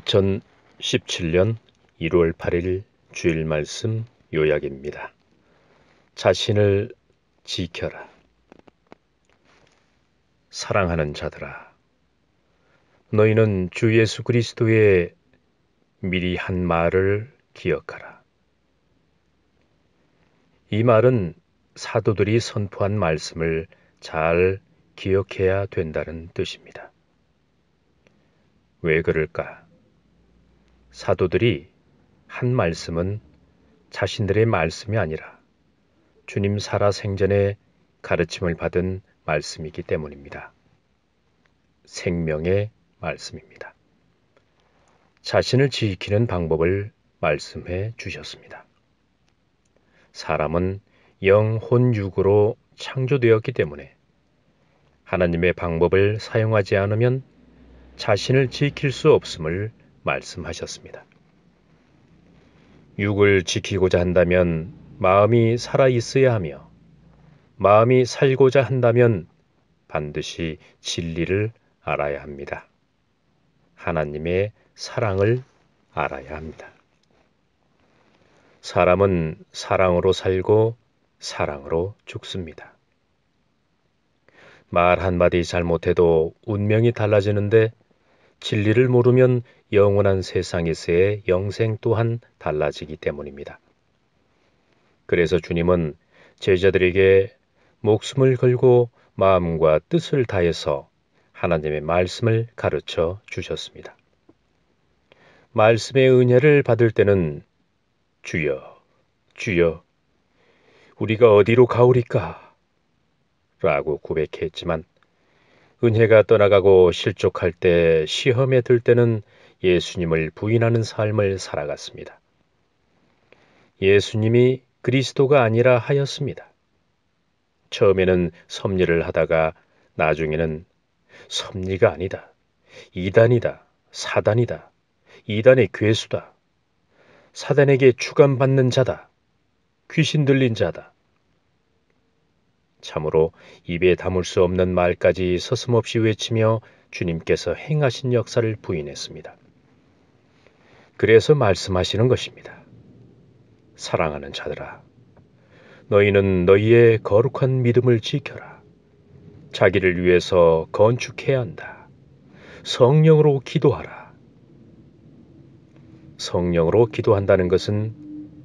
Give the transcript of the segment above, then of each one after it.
2017년 1월 8일 주일 말씀 요약입니다. 자신을 지켜라. 사랑하는 자들아, 너희는 주 예수 그리스도의 미리 한 말을 기억하라. 이 말은 사도들이 선포한 말씀을 잘 기억해야 된다는 뜻입니다. 왜 그럴까? 사도들이 한 말씀은 자신들의 말씀이 아니라 주님 살아 생전에 가르침을 받은 말씀이기 때문입니다. 생명의 말씀입니다. 자신을 지키는 방법을 말씀해 주셨습니다. 사람은 영혼육으로 창조되었기 때문에 하나님의 방법을 사용하지 않으면 자신을 지킬 수 없음을 말씀하셨습니다. 육을 지키고자 한다면 마음이 살아있어야 하며 마음이 살고자 한다면 반드시 진리를 알아야 합니다. 하나님의 사랑을 알아야 합니다. 사람은 사랑으로 살고 사랑으로 죽습니다. 말 한마디 잘못해도 운명이 달라지는데 진리를 모르면 영원한 세상에서의 영생 또한 달라지기 때문입니다. 그래서 주님은 제자들에게 목숨을 걸고 마음과 뜻을 다해서 하나님의 말씀을 가르쳐 주셨습니다. 말씀의 은혜를 받을 때는 주여, 주여, 우리가 어디로 가오리까? 라고 고백했지만 은혜가 떠나가고 실족할 때 시험에 들 때는 예수님을 부인하는 삶을 살아갔습니다. 예수님이 그리스도가 아니라 하였습니다. 처음에는 섭리를 하다가 나중에는 섭리가 아니다. 이단이다. 사단이다. 이단의 괴수다. 사단에게 추감받는 자다. 귀신 들린 자다. 참으로 입에 담을 수 없는 말까지 서슴없이 외치며 주님께서 행하신 역사를 부인했습니다. 그래서 말씀하시는 것입니다. 사랑하는 자들아, 너희는 너희의 거룩한 믿음을 지켜라. 자기를 위해서 건축해야 한다. 성령으로 기도하라. 성령으로 기도한다는 것은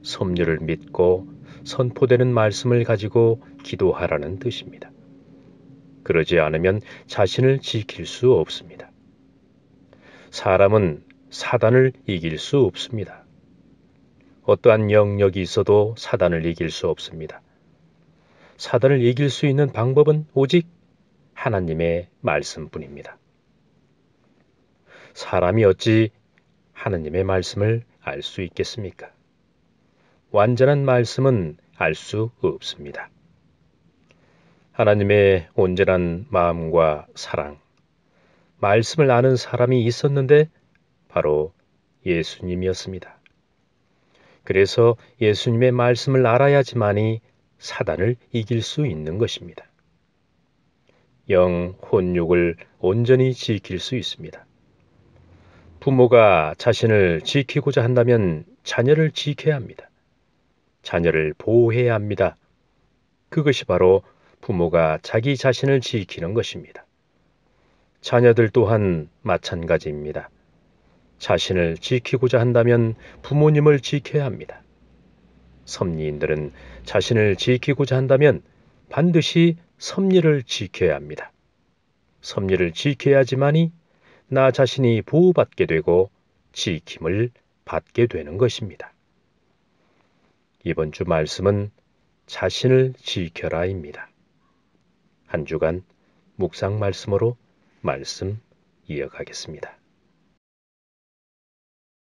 섭리를 믿고 선포되는 말씀을 가지고 기도하라는 뜻입니다. 그러지 않으면 자신을 지킬 수 없습니다. 사람은 사단을 이길 수 없습니다. 어떠한 영역이 있어도 사단을 이길 수 없습니다. 사단을 이길 수 있는 방법은 오직 하나님의 말씀뿐입니다. 사람이 어찌 하나님의 말씀을 알 수 있겠습니까? 완전한 말씀은 알 수 없습니다. 하나님의 온전한 마음과 사랑, 말씀을 아는 사람이 있었는데 바로 예수님이었습니다. 그래서 예수님의 말씀을 알아야지만이 사단을 이길 수 있는 것입니다. 영, 혼육을 온전히 지킬 수 있습니다. 부모가 자신을 지키고자 한다면 자녀를 지켜야 합니다. 자녀를 보호해야 합니다. 그것이 바로 부모가 자기 자신을 지키는 것입니다. 자녀들 또한 마찬가지입니다. 자신을 지키고자 한다면 부모님을 지켜야 합니다. 섭리인들은 자신을 지키고자 한다면 반드시 섭리를 지켜야 합니다. 섭리를 지켜야지만이 나 자신이 보호받게 되고 지킴을 받게 되는 것입니다. 이번 주 말씀은 자신을 지켜라입니다. 한 주간 묵상 말씀으로 말씀 이어가겠습니다.